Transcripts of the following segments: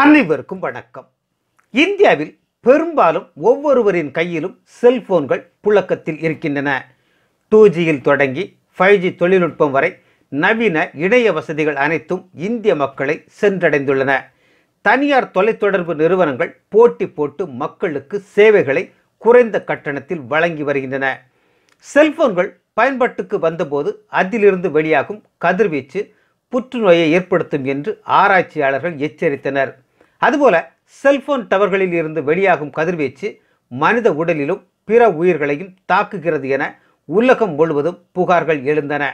அனைவருக்கும் வணக்கம் இந்தியாவில் பெரும்பாலும் ஒவ்வொருவரின் கையிலும் செல்போன்கள் புழக்கத்தில் இருக்கின்றன டூ ஜியில் தொடங்கி ஃபைவ் ஜி தொழில்நுட்பம் வரை நவீன இணைய வசதிகள் அனைத்தும் இந்திய மக்களை சென்றடைந்துள்ளன தனியார் தொலைத்தொடர்பு நிறுவனங்கள் போட்டி போட்டு மக்களுக்கு சேவைகளை குறைந்த கட்டணத்தில் வழங்கி வருகின்றன செல்போன்கள் பயன்பாட்டுக்கு வந்தபோது அதிலிருந்து வெளியாகும் கதிர்வீச்சு புற்றுநோயை ஏற்படுத்தும் என்று ஆராய்ச்சியாளர்கள் எச்சரித்தனர் அதுபோல செல்போன் டவர்களில் இருந்து வெளியாகும் கதிர்வீச்சு மனித உடலிலும் பிற உயிர்களையும் தாக்குகிறது என உலகம் முழுவதும் புகார்கள் எழுந்தன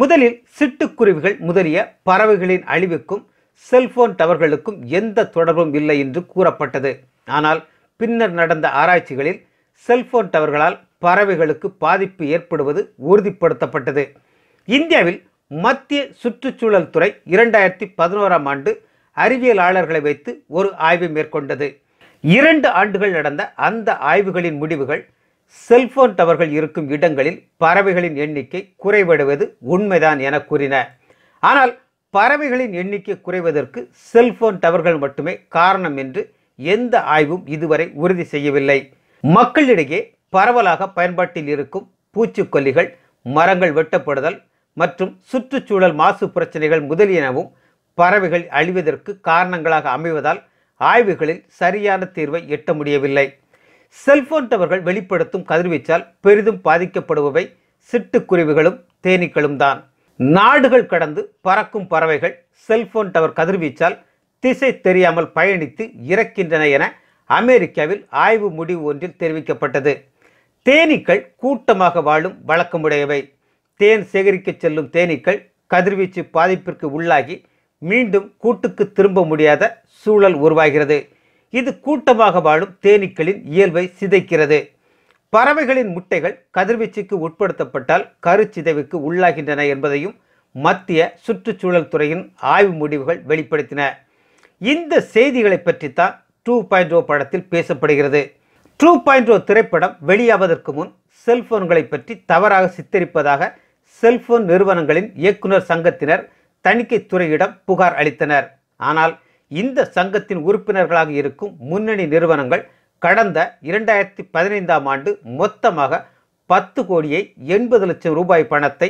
முதலில் சிட்டுக்குருவிகள் முதலிய பறவைகளின் அழிவுக்கும் செல்போன் டவர்களுக்கும் எந்த தொடர்பும் இல்லை என்று கூறப்பட்டது ஆனால் பின்னர் நடந்த ஆராய்ச்சிகளில் செல்போன் டவர்களால் பறவைகளுக்கு பாதிப்பு ஏற்படுவது உறுதிப்படுத்தப்பட்டது இந்தியாவில் மத்திய சுற்றுச்சூழல் துறை இரண்டாயிரத்தி பதினோராம் ஆண்டு அறிவியலாளர்களை வைத்து ஒரு ஆய்வு மேற்கொண்டது இரண்டு ஆண்டுகள் நடந்த அந்த ஆய்வுகளின் முடிவுகள் செல்போன் டவர்கள் இருக்கும் இடங்களில் பறவைகளின் எண்ணிக்கை குறைவடைவது உண்மைதான் என கூறின ஆனால் பறவைகளின் எண்ணிக்கை குறைவதற்கு செல்போன் டவர்கள் மட்டுமே காரணம் என்று எந்த ஆய்வும் இதுவரை உறுதி செய்யவில்லை மக்களிடையே பரவலாக பயன்பாட்டில் இருக்கும் பூச்சிக்கொல்லிகள் மரங்கள் வெட்டப்படுதல் மற்றும் சுற்றுச்சூழல் மாசு பிரச்சனைகள் முதலியனவும் பறவைகள் அழிவதற்கு காரணங்களாக அமைவதால் ஆய்வுகளில் சரியான தீர்வை எட்ட முடியவில்லை செல்போன் டவர்கள் வெளிப்படுத்தும் கதிர்வீச்சால் பெரிதும் பாதிக்கப்படுபவை சிட்டுக்குருவிகளும் தேனீக்களும் தான் நாடுகள் கடந்து பறக்கும் பறவைகள் செல்போன் டவர் கதிர்வீச்சால் திசை தெரியாமல் பயணித்து இறக்கின்றன என அமெரிக்காவில் ஆய்வு முடிவு ஒன்றில் தெரிவிக்கப்பட்டது தேனீக்கள் கூட்டமாக வாழும் வழக்கமுடையவை தேன் சேகரிக்க செல்லும் தேனீக்கள் கதிர்வீச்சு பாதிப்பிற்கு உள்ளாகி மீண்டும் கூட்டுக்கு திரும்ப முடியாத சூழல் உருவாகிறது இது கூட்டமாக வாழும் தேனீக்களின் இயல்பை சிதைக்கிறது பறவைகளின் முட்டைகள் கதிர்வீச்சுக்கு உட்படுத்தப்பட்டால் கருச்சிதைவுக்கு உள்ளாகின்றன என்பதையும் மத்திய சுற்றுச்சூழல் துறையின் ஆய்வு முடிவுகள் வெளிப்படுத்தின இந்த செய்திகளை பற்றித்தான் டூ பாயிண்ட் ஓ படத்தில் பேசப்படுகிறது டூ பாயிண்ட் ஓ திரைப்படம் வெளியாவதற்கு முன் செல்போன்களை பற்றி தவறாக சித்தரிப்பதாக செல்போன் நிறுவனங்களின் இயக்குனர் சங்கத்தினர் தணிக்கை துறையிடம் புகார் அளித்தனர் ஆனால் இந்த சங்கத்தின் உறுப்பினர்களாக இருக்கும் முன்னணி நிறுவனங்கள் கடந்த இரண்டாயிரத்தி பதினைந்தாம் ஆண்டு மொத்தமாக பத்து கோடியை எண்பது லட்சம் ரூபாய் பணத்தை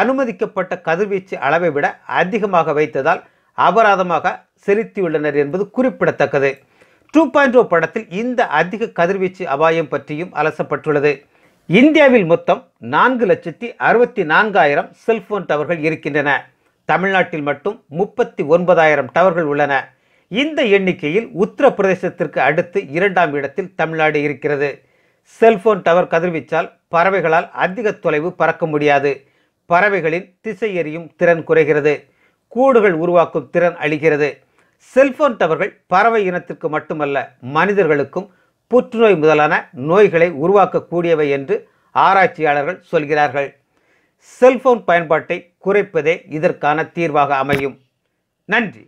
அனுமதிக்கப்பட்ட கதிர்வீச்சு அளவை விட அதிகமாக வைத்ததால் அபராதமாக செலுத்தியுள்ளனர் என்பது குறிப்பிடத்தக்கது டூ பாயிண்ட் ஓ படத்தில் இந்த அதிக கதிர்வீச்சு அபாயம் பற்றியும் அலசப்பட்டுள்ளது இந்தியாவில் மொத்தம் நான்கு லட்சத்தி அறுபத்தி நான்காயிரம் செல்போன் டவர்கள் இருக்கின்றன தமிழ்நாட்டில் மட்டும் முப்பத்தி ஒன்பதாயிரம் டவர்கள் உள்ளன இந்த எண்ணிக்கையில் உத்தரப்பிரதேசத்திற்கு அடுத்து இரண்டாம் இடத்தில் தமிழ்நாடு இருக்கிறது செல்போன் டவர் கதிர்வீச்சால் பறவைகளால் அதிக தொலைவு பறக்க முடியாது பறவைகளின் திசை எறியும் திறன் குறைகிறது கூடுகள் உருவாக்கும் திறன் அழிகிறது செல்போன் டவர்கள் பறவை இனத்திற்கு மட்டுமல்ல மனிதர்களுக்கும் புற்றுநோய் முதலான நோய்களை உருவாக்கக்கூடியவை என்று ஆராய்ச்சியாளர்கள் சொல்கிறார்கள் செல்போன் பயன்பாட்டை குறைப்பதே இதற்கான தீர்வாக அமையும் நன்றி